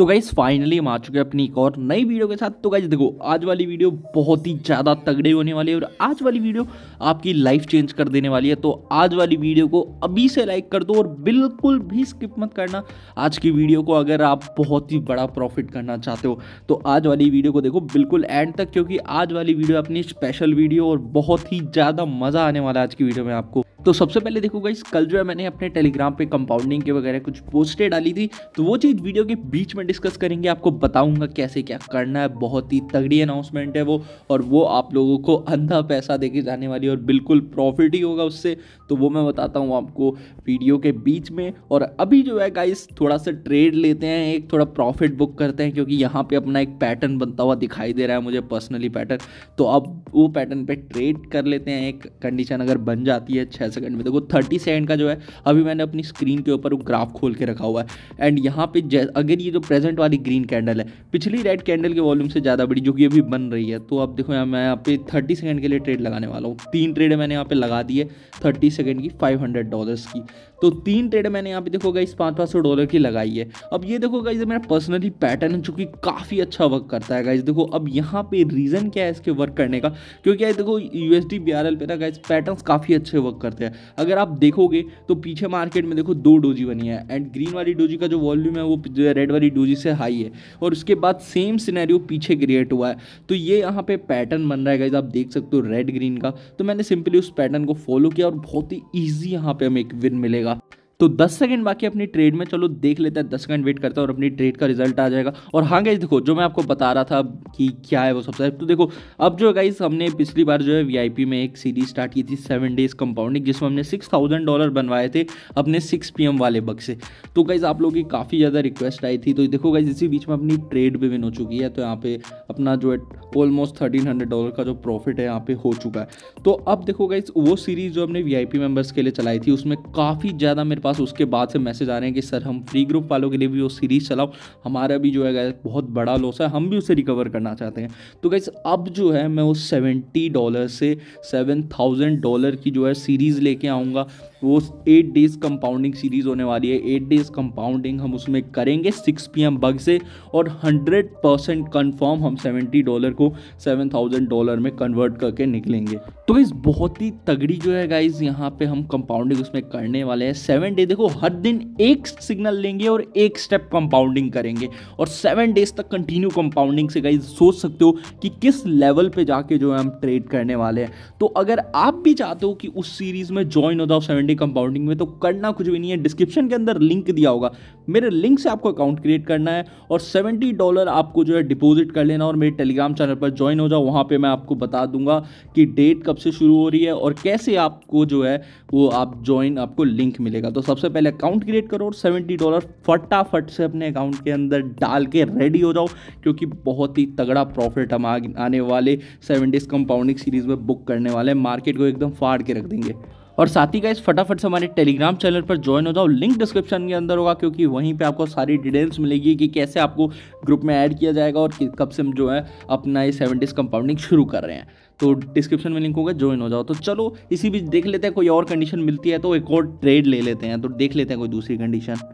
तो guys finally हम आ चुके हैं अपनी एक और नई वीडियो के साथ तो गाइज देखो आज वाली वीडियो बहुत ही ज़्यादा तगड़े होने वाली है और आज वाली वीडियो आपकी लाइफ चेंज कर देने वाली है तो आज वाली वीडियो को अभी से लाइक कर दो और बिल्कुल भी स्किप मत करना आज की वीडियो को अगर आप बहुत ही बड़ा प्रॉफिट करना चाहते हो तो आज वाली वीडियो को देखो बिल्कुल एंड तक क्योंकि आज वाली वीडियो अपनी स्पेशल वीडियो और बहुत ही ज़्यादा मज़ा आने वाला है आज की वीडियो में आपको तो सबसे पहले देखो गाइज कल जो है मैंने अपने टेलीग्राम पे कंपाउंडिंग के वगैरह कुछ पोस्टें डाली थी तो वो चीज़ वीडियो के बीच में डिस्कस करेंगे आपको बताऊंगा कैसे क्या करना है बहुत ही तगड़ी अनाउंसमेंट है वो और वो आप लोगों को अंधा पैसा दे के जाने वाली और बिल्कुल प्रॉफिट ही होगा उससे तो वो मैं बताता हूँ आपको वीडियो के बीच में और अभी जो है गाइस थोड़ा सा ट्रेड लेते हैं एक थोड़ा प्रॉफिट बुक करते हैं क्योंकि यहाँ पर अपना एक पैटर्न बनता हुआ दिखाई दे रहा है मुझे पर्सनली पैटर्न तो अब वो पैटर्न पर ट्रेड कर लेते हैं एक कंडीशन अगर बन जाती है छः सेकंड में देखो थर्टी सेकेंड का जो है अभी मैंने अपनी स्क्रीन के ऊपर वो ग्राफ खोल के रखा हुआ है एंड यहाँ पे अगर ये जो प्रेस प्रेजेंट वाली ग्रीन कैंडल है पिछली रेड कैंडल के वॉल्यूम से ज़्यादा बड़ी जो कि अभी बन रही है तो आप देखो यहाँ मैं यहाँ पे थर्टी सेकेंड के लिए ट्रेड लगाने वाला हूँ तीन ट्रेड मैंने यहाँ पे लगा दी है थर्टी सेकेंड की फाइव हंड्रेड डॉलर्स की तो तीन ट्रेड मैंने यहाँ पे देखो गाइस पाँच पाँच डॉलर की लगाई है अब ये देखो गाइस मेरा पर्सनली पैटर्न है जो कि काफ़ी अच्छा वर्क करता है गाइस देखो अब यहाँ पे रीज़न क्या है इसके वर्क करने का क्योंकि गाइस देखो यू एस डी पे ना गाइस पैटर्न्स काफ़ी अच्छे वर्क करते हैं अगर आप देखोगे तो पीछे मार्केट में देखो दो डोजी बनी है एंड ग्रीन वाली डोजी का जो वॉल्यूम है वो रेड वाली यूजी से हाई है और उसके बाद सेम सिनेरियो पीछे क्रिएट हुआ है तो ये यहाँ पे पैटर्न बन रहा है गाइज आप देख सकते हो रेड ग्रीन का तो मैंने सिंपली उस पैटर्न को फॉलो किया और बहुत ही ईजी यहाँ पे हमें एक विन मिलेगा तो दस सेकेंड बाकी अपनी ट्रेड में चलो देख लेता है दस सेकेंड वेट करता है और अपनी ट्रेड का रिजल्ट आ जाएगा और हाँ गाइज देखो जो मैं आपको बता रहा था कि क्या है वो सब्सक्राइब तो देखो अब जो गाइज हमने पिछली बार जो है वीआईपी में एक सीरीज स्टार्ट की थी सेवन डेज कंपाउंडिंग जिसमें हमने सिक्स थाउजेंड डॉलर बनवाए थे अपने सिक्स पी वाले बक से तो गाइज आप लोगों की काफ़ी ज़्यादा रिक्वेस्ट आई थी तो देखो गाइज इसी बीच में अपनी ट्रेड भी विन हो चुकी है तो यहाँ पे अपना जो है ऑलमोस्ट थर्टीन हंड्रेड डॉलर का जो प्रॉफिट है यहाँ पे हो चुका है तो अब देखो गाइज वो सीरीज जो हमने वी आई पी मेम्बर्स के लिए चलाई थी उसमें काफ़ी ज़्यादा मेरे पास पास उसके बाद से मैसेज आ रहे हैं कि सर हम फ्री ग्रुप वालों के लिए भी वो सीरीज़ चलाओ हमारा भी जो है बहुत बड़ा लॉस है हम भी उसे रिकवर करना चाहते हैं तो गैस अब जो है मैं वो सेवेंटी डॉलर से सेवन थाउजेंड डॉलर की जो है सीरीज़ लेके आऊँगा वो एट डेज़ कंपाउंडिंग सीरीज़ होने वाली है एट डेज़ कंपाउंडिंग हम उसमें करेंगे सिक्स पी एम बग से और हंड्रेड परसेंट कन्फर्म हम सेवेंटी डॉलर को सेवन थाउजेंड डॉलर में कन्वर्ट करके निकलेंगे तो इस बहुत ही तगड़ी जो है गाइज यहाँ पे हम कंपाउंडिंग उसमें करने वाले हैं सेवन डे देखो हर दिन एक सिग्नल लेंगे और एक स्टेप कंपाउंडिंग करेंगे और सेवन डेज तक कंटिन्यू कंपाउंडिंग से गाइज सोच सकते हो कि किस लेवल पे जाके जो है हम ट्रेड करने वाले हैं तो अगर आप भी चाहते हो कि उस सीरीज़ में ज्वाइन हो जाओ तो सेवन डे कंपाउंडिंग में तो करना कुछ भी नहीं है डिस्क्रिप्शन के अंदर लिंक दिया होगा मेरे लिंक से आपको अकाउंट क्रिएट करना है और सेवेंटी डॉलर आपको जो है डिपोजिट कर लेना और मेरे टेलीग्राम चैनल पर ज्वाइन हो जाओ वहाँ पर मैं आपको बता दूंगा कि डेट कब से शुरू हो रही है और कैसे आपको जो है वो आप ज्वाइन आपको लिंक मिलेगा तो सबसे पहले अकाउंट क्रिएट करो और सेवेंटी डॉलर फटाफट से अपने अकाउंट के अंदर डाल के रेडी हो जाओ क्योंकि बहुत ही तगड़ा प्रॉफिट हम आने वाले सेवन डेज कंपाउंडिंग सीरीज़ में बुक करने वाले मार्केट को एकदम फाड़ के रख देंगे और साथ ही गाइस फटाफट से हमारे टेलीग्राम चैनल पर ज्वाइन हो जाओ लिंक डिस्क्रिप्शन के अंदर होगा क्योंकि वहीं पर आपको सारी डिटेल्स मिलेगी कि कैसे आपको ग्रुप में ऐड किया जाएगा और कब से हम जो है अपना ये सेवेंटीज कंपाउंडिंग शुरू कर रहे हैं तो डिस्क्रिप्शन में लिंक होगा ज्वाइन हो जाओ तो चलो इसी बीच देख लेते हैं कोई और कंडीशन मिलती है तो एक और ट्रेड ले लेते हैं तो देख लेते हैं कोई दूसरी कंडीशन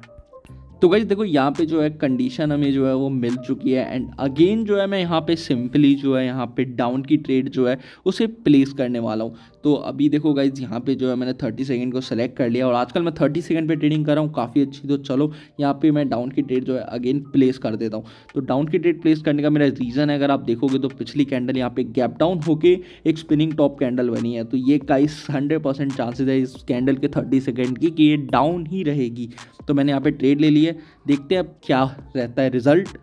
तो गई देखो यहाँ पे जो है कंडीशन हमें जो है वो मिल चुकी है एंड अगेन जो है मैं यहाँ पे सिंपली जो है यहाँ पे डाउन की ट्रेड जो है उसे प्लेस करने वाला हूँ तो अभी देखो गाइज यहाँ पे जो है मैंने थर्टी सेकेंड को सेलेक्ट कर लिया और आजकल मैं थर्टी सेकेंड पे ट्रेडिंग कर रहा हूँ काफ़ी अच्छी तो चलो यहाँ पे मैं डाउन की ट्रेड जो है अगेन प्लेस कर देता हूँ तो डाउन की ट्रेड प्लेस करने का मेरा रीज़न है अगर आप देखोगे तो पिछली कैंडल यहाँ पे गैप डाउन होकर एक स्पिनिंग टॉप कैंडल बनी है तो ये गाइस हंड्रेड परसेंट चांसेज है इस कैंडल के थर्टी सेकेंड की कि ये डाउन ही रहेगी तो मैंने यहाँ पर ट्रेड ले ली है देखते हैं अब क्या रहता है रिजल्ट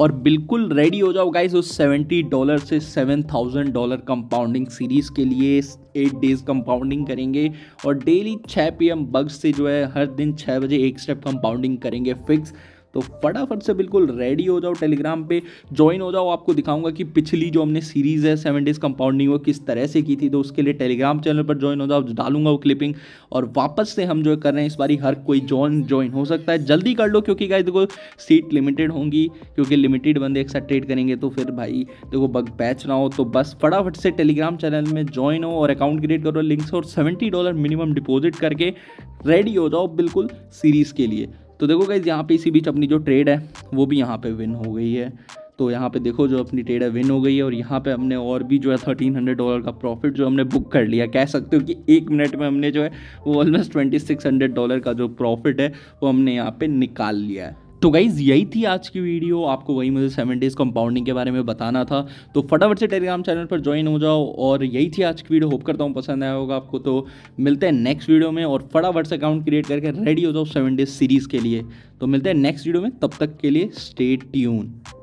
और बिल्कुल रेडी हो जाओ गाइज उस सेवेंटी डॉलर से seven thousand dollar compounding series के लिए एट डेज़ कंपाउंडिंग करेंगे और डेली छः पी एम बग्स से जो है हर दिन छः बजे एक स्टेप कंपाउंडिंग करेंगे फिक्स तो फटाफट से बिल्कुल रेडी हो जाओ टेलीग्राम पे ज्वाइन हो जाओ आपको दिखाऊंगा कि पिछली जो हमने सीरीज़ है सेवन डेज कंपाउंडिंग वो किस तरह से की थी तो उसके लिए टेलीग्राम चैनल पर ज्वाइन हो जाओ डालूंगा वो क्लिपिंग और वापस से हम जो कर रहे हैं इस बारी हर कोई जॉइन ज्वाइन हो सकता है जल्दी कर लो क्योंकि गाइस देखो सीट लिमिटेड होंगी क्योंकि लिमिटेड बंदे एक साथ ट्रेड करेंगे तो फिर भाई देखो बग बैच ना हो तो बस फटाफट से टेलीग्राम चैनल में ज्वाइन हो और अकाउंट क्रिएट करो लिंक्स और सेवेंटी डॉलर मिनिमम डिपॉजिट करके रेडी हो जाओ बिल्कुल सीरीज़ के लिए तो देखो गाइज यहाँ पे इसी बीच अपनी जो ट्रेड है वो भी यहाँ पे विन हो गई है तो यहाँ पे देखो जो अपनी ट्रेड है विन हो गई है और यहाँ पे हमने और भी जो है थर्टीन हंड्रेड डॉलर का प्रॉफिट जो हमने बुक कर लिया कह सकते हो कि एक मिनट में हमने जो है वो almost twenty six hundred dollar का जो प्रॉफिट है वो हमने यहाँ पे निकाल लिया है तो गाइज़ यही थी आज की वीडियो आपको वही मुझे सेवन डेज़ कंपाउंडिंग के बारे में बताना था तो फटाफट से टेलीग्राम चैनल पर ज्वाइन हो जाओ और यही थी आज की वीडियो होप करता हूँ पसंद आया होगा आपको तो मिलते हैं नेक्स्ट वीडियो में और फटाफट से अकाउंट क्रिएट करके रेडी हो जाओ सेवन डेज़ सीरीज़ के लिए तो मिलते हैं नेक्स्ट वीडियो में तब तक के लिए स्टे ट्यून